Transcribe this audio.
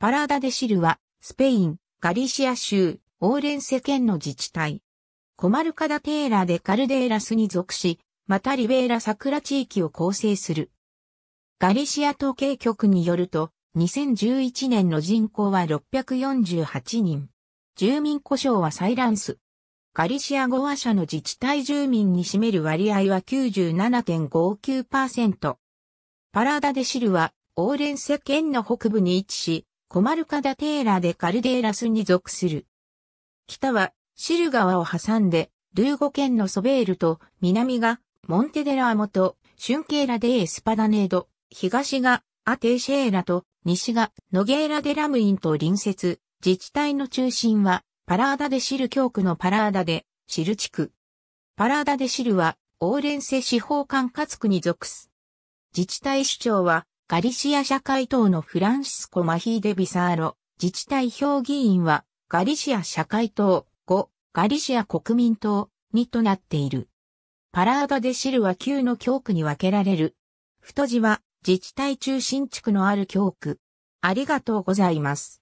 パラダデシルは、スペイン、ガリシア州、オーレンセ県の自治体。コマルカダテーラでカルデーラスに属し、またリベーラ桜地域を構成する。ガリシア統計局によると、2011年の人口は648人。住民故障はサイランス。ガリシア語話者の自治体住民に占める割合は97.59%。パラダデシルは、オーレンセ県の北部に位置し、コマルカダテーラでカルデーラスに属する。北はシル川を挟んで、ルーゴ県のソベールと、南がモンテデラーモと、シュンケーラデエスパダネード、東がアテーシェーラと、西がノゲーラデラムインと隣接、自治体の中心は、パラーダデシル教区のパラーダデ、シル地区。パラーダデシルは、オーレンセ司法管轄区に属す。自治体首長は、ガリシア社会党のフランシスコ・マヒーデ・ビサーロ、自治体評議員は、ガリシア社会党、5、ガリシア国民党、2となっている。パラーダ・デ・シルは旧の教区に分けられる。太字は、自治体中心地区のある教区。ありがとうございます。